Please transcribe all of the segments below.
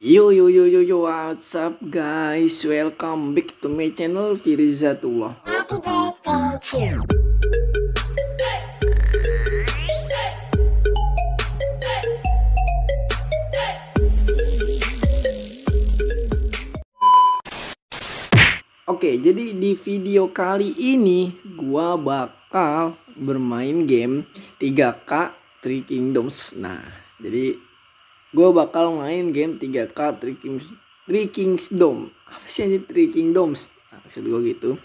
Yo yo yo yo yo what's up guys welcome back to my channel Firizatullah Happy Okay, Oke, jadi di video kali ini gua bakal bermain game 3K Three Kingdoms. Nah, jadi gue bakal main game 3K Three Kings, Three Kings Dome apa sih aja Three Kingdoms ah, maksud gue gitu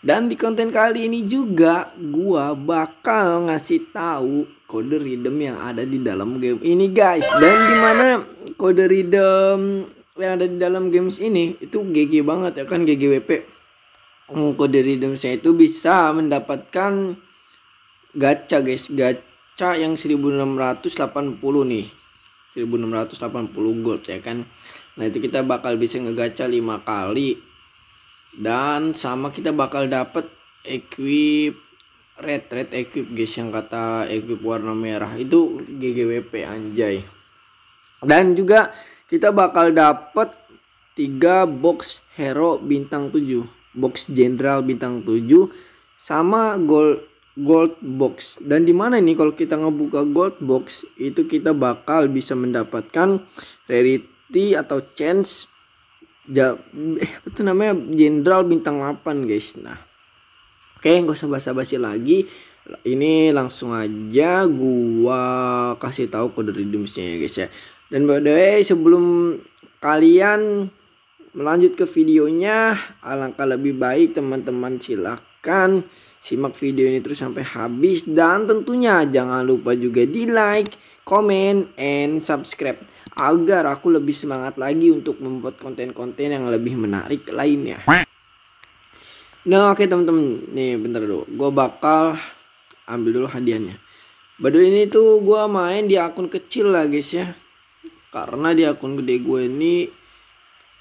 dan di konten kali ini juga gue bakal ngasih tahu kode rhythm yang ada di dalam game ini guys dan dimana kode rhythm yang ada di dalam games ini itu GG banget ya kan GGWP hmm, kode rhythm saya itu bisa mendapatkan gacha guys gacha yang 1680 nih 1680 gold ya kan nah itu kita bakal bisa ngegacha 5 kali dan sama kita bakal dapet equip red red equip guys yang kata equip warna merah itu GGWP anjay dan juga kita bakal dapet 3 box hero bintang 7 box jenderal bintang 7 sama gold gold box dan di mana ini kalau kita ngebuka gold box itu kita bakal bisa mendapatkan rarity atau chance ja, eh, itu namanya jenderal bintang 8 guys nah oke okay, nggak usah basa-basi lagi ini langsung aja gua kasih tahu kode redeemsnya ya guys ya dan by the way sebelum kalian Melanjut ke videonya, alangkah lebih baik teman-teman silahkan simak video ini terus sampai habis. Dan tentunya jangan lupa juga di like, comment, and subscribe. Agar aku lebih semangat lagi untuk membuat konten-konten yang lebih menarik lainnya. Nah oke okay, teman-teman, nih bentar dulu. Gue bakal ambil dulu hadiahnya. baru ini tuh gue main di akun kecil lah guys ya. Karena di akun gede gue ini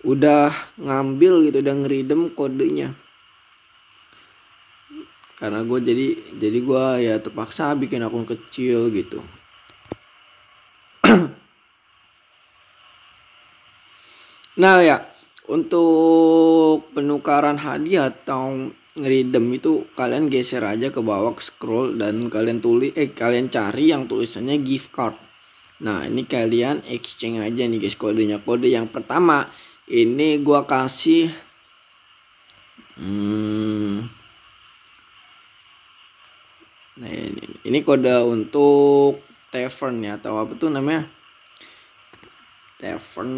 udah ngambil gitu udah ngeridem kodenya karena gue jadi jadi gue ya terpaksa bikin akun kecil gitu nah ya untuk penukaran hadiah atau ngeridem itu kalian geser aja ke bawah scroll dan kalian tulis eh kalian cari yang tulisannya gift card nah ini kalian exchange aja nih guys kodenya kode yang pertama ini gua kasih hmm, nah ini, ini kode untuk tavern ya atau apa tuh namanya tavern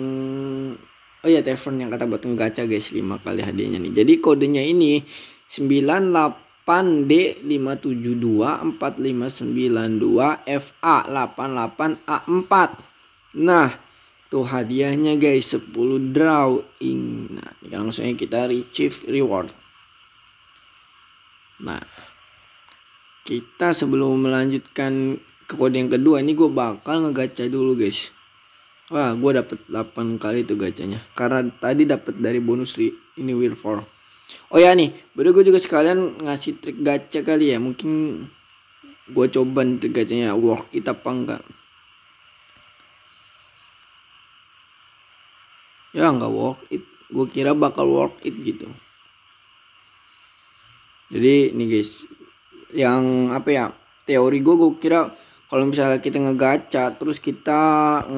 oh ya tavern yang kata buat ngegaca guys 5 kali hadiahnya nih jadi kodenya ini 98 d 572 4592 FA 88A4 nah Tuh hadiahnya guys 10 drawing Nah ini kan langsungnya kita receive reward Nah kita sebelum melanjutkan ke kode yang kedua ini gue bakal ngegacha dulu guys Wah gue dapet 8 kali tuh gacanya Karena tadi dapet dari bonus ini wheel 4 Oh ya nih baru gue juga sekalian ngasih trik gacha kali ya Mungkin gue coba trik gacanya work kita apa enggak ya nggak worth it gue kira bakal worth it gitu jadi nih guys yang apa ya teori gue gue kira kalau misalnya kita ngegaca terus kita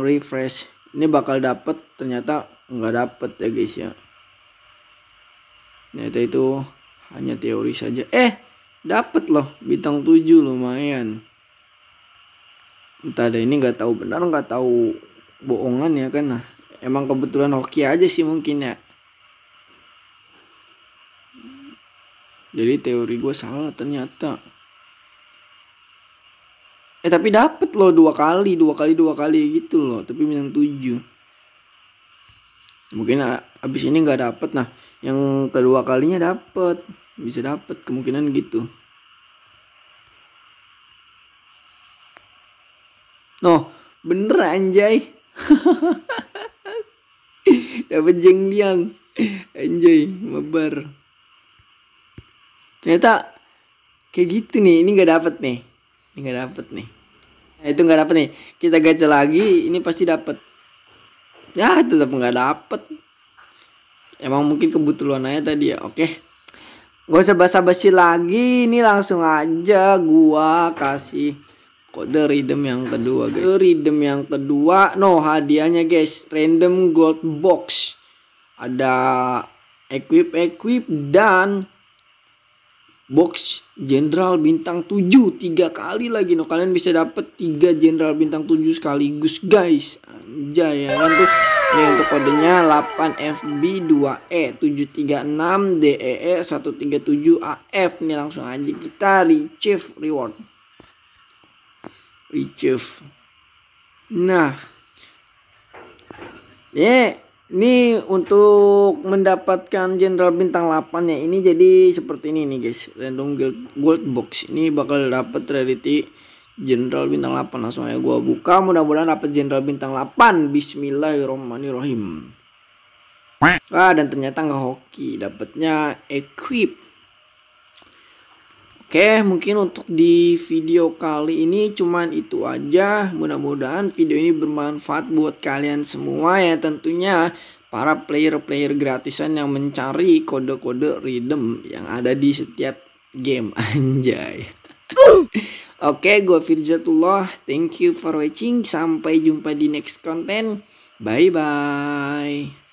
refresh ini bakal dapet ternyata nggak dapet ya guys ya ternyata itu hanya teori saja eh dapet loh bintang 7 lumayan entah ada ini nggak tahu benar nggak tahu bohongan ya kan nah emang kebetulan hoki aja sih mungkin ya jadi teori gue salah ternyata eh tapi dapet loh dua kali dua kali dua kali gitu loh tapi bintang tujuh mungkin abis ini nggak dapet nah yang kedua kalinya dapet bisa dapet kemungkinan gitu No bener anjay dapat jeng liang enjoy mabar ternyata kayak gitu nih ini nggak dapat nih ini nggak dapat nih nah, itu nggak dapat nih kita gacha lagi ini pasti dapat. ya tetap nggak dapat. emang mungkin kebetulan aja tadi ya oke okay. Gak usah basa-basi lagi, ini langsung aja gua kasih kode rhythm yang kedua guys rhythm yang kedua no hadiahnya guys random gold box ada equip equip dan box jenderal bintang 7 tiga kali lagi no kalian bisa dapat tiga jenderal bintang 7 sekaligus guys anjay ya kan tuh ini untuk kodenya 8FB2E736DEE137AF e e e ini langsung aja kita receive reward Richef. Nah, ini, ini untuk mendapatkan Jenderal bintang 8 ya. Ini jadi seperti ini nih guys, random gold, gold box. Ini bakal dapat rarity Jenderal bintang 8 langsung aja gua buka. Mudah-mudahan dapat Jenderal bintang 8. Bismillahirrahmanirrahim. Wah dan ternyata nggak hoki, dapatnya equip. Oke, mungkin untuk di video kali ini cuman itu aja. Mudah-mudahan video ini bermanfaat buat kalian semua ya tentunya para player-player gratisan yang mencari kode-kode rhythm yang ada di setiap game anjay. Oke, gue Firzatullah. Thank you for watching. Sampai jumpa di next konten. Bye bye.